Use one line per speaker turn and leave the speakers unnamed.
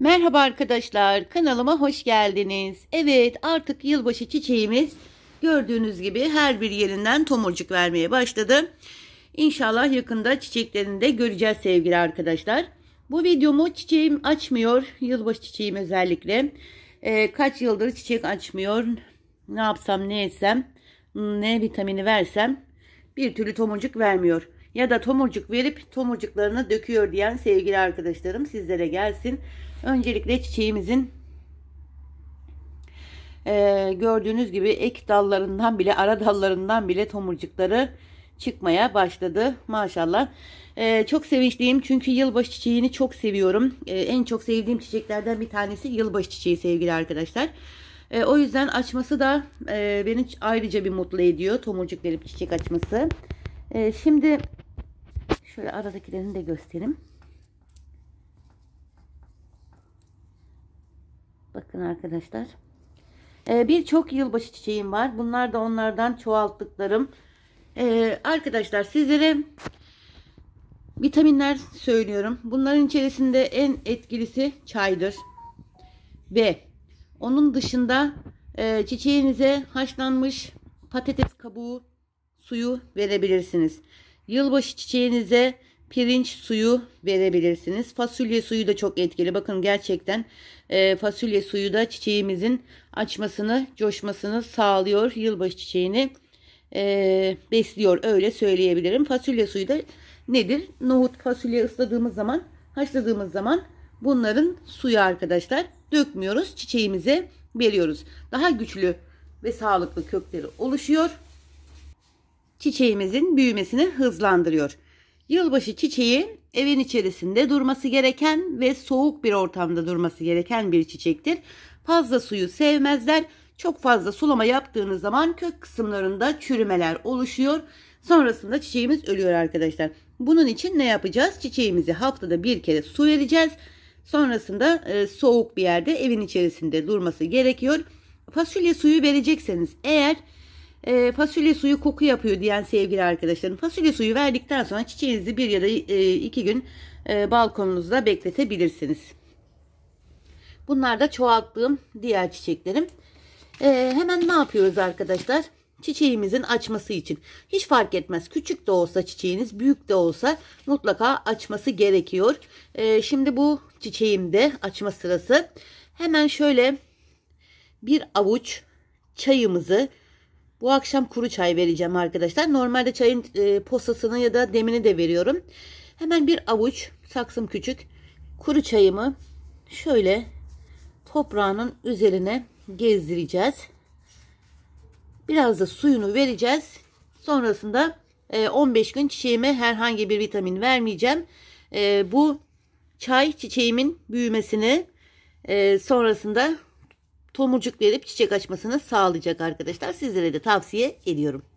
Merhaba arkadaşlar kanalıma hoş geldiniz. Evet artık yılbaşı çiçeğimiz gördüğünüz gibi her bir yerinden tomurcuk vermeye başladı. İnşallah yakında çiçeklerini de göreceğiz sevgili arkadaşlar. Bu videomu çiçeğim açmıyor. Yılbaşı çiçeğim özellikle. Ee, kaç yıldır çiçek açmıyor. Ne yapsam ne etsem ne vitamini versem bir türlü tomurcuk vermiyor ya da tomurcuk verip tomurcuklarını döküyor diyen sevgili arkadaşlarım sizlere gelsin. Öncelikle çiçeğimizin e, gördüğünüz gibi ek dallarından bile ara dallarından bile tomurcukları çıkmaya başladı maşallah. E, çok sevinçliyim çünkü yılbaşı çiçeğini çok seviyorum. E, en çok sevdiğim çiçeklerden bir tanesi yılbaşı çiçeği sevgili arkadaşlar. E, o yüzden açması da e, beni ayrıca bir mutlu ediyor. Tomurcuk verip çiçek açması. E, şimdi şöyle aradakilerini de göstereyim. Bakın arkadaşlar. Ee, Birçok yılbaşı çiçeğim var. Bunlar da onlardan çoğalttıklarım. Ee, arkadaşlar sizlere vitaminler söylüyorum. Bunların içerisinde en etkilisi çaydır. B. onun dışında e, çiçeğinize haşlanmış patates kabuğu suyu verebilirsiniz. Yılbaşı çiçeğinize pirinç suyu verebilirsiniz. Fasulye suyu da çok etkili. Bakın gerçekten e, fasulye suyu da çiçeğimizin açmasını, coşmasını sağlıyor. Yılbaşı çiçeğini e, besliyor öyle söyleyebilirim. Fasulye suyu da nedir? Nohut fasulye ısladığımız zaman, haşladığımız zaman bunların suyu arkadaşlar dökmüyoruz. Çiçeğimize veriyoruz. Daha güçlü ve sağlıklı kökleri oluşuyor. Çiçeğimizin büyümesini hızlandırıyor. Yılbaşı çiçeği evin içerisinde durması gereken ve soğuk bir ortamda durması gereken bir çiçektir. Fazla suyu sevmezler. Çok fazla sulama yaptığınız zaman kök kısımlarında çürümeler oluşuyor. Sonrasında çiçeğimiz ölüyor arkadaşlar. Bunun için ne yapacağız? Çiçeğimizi haftada bir kere su vereceğiz. Sonrasında e, soğuk bir yerde evin içerisinde durması gerekiyor. Fasulye suyu verecekseniz eğer e, fasulye suyu koku yapıyor diyen sevgili arkadaşlarım. Fasulye suyu verdikten sonra çiçeğinizi bir ya da e, iki gün e, balkonunuzda bekletebilirsiniz. Bunlar da çoğalttığım diğer çiçeklerim. E, hemen ne yapıyoruz arkadaşlar? Çiçeğimizin açması için. Hiç fark etmez. Küçük de olsa çiçeğiniz, büyük de olsa mutlaka açması gerekiyor. E, şimdi bu çiçeğimde açma sırası. Hemen şöyle bir avuç çayımızı bu akşam kuru çay vereceğim arkadaşlar. Normalde çayın e, posasını ya da demini de veriyorum. Hemen bir avuç saksım küçük kuru çayımı şöyle toprağının üzerine gezdireceğiz. Biraz da suyunu vereceğiz. Sonrasında 15 e, gün çiçeğime herhangi bir vitamin vermeyeceğim. E, bu çay çiçeğimin büyümesini e, sonrasında tomurcuk verip çiçek açmasını sağlayacak arkadaşlar. Sizlere de tavsiye ediyorum.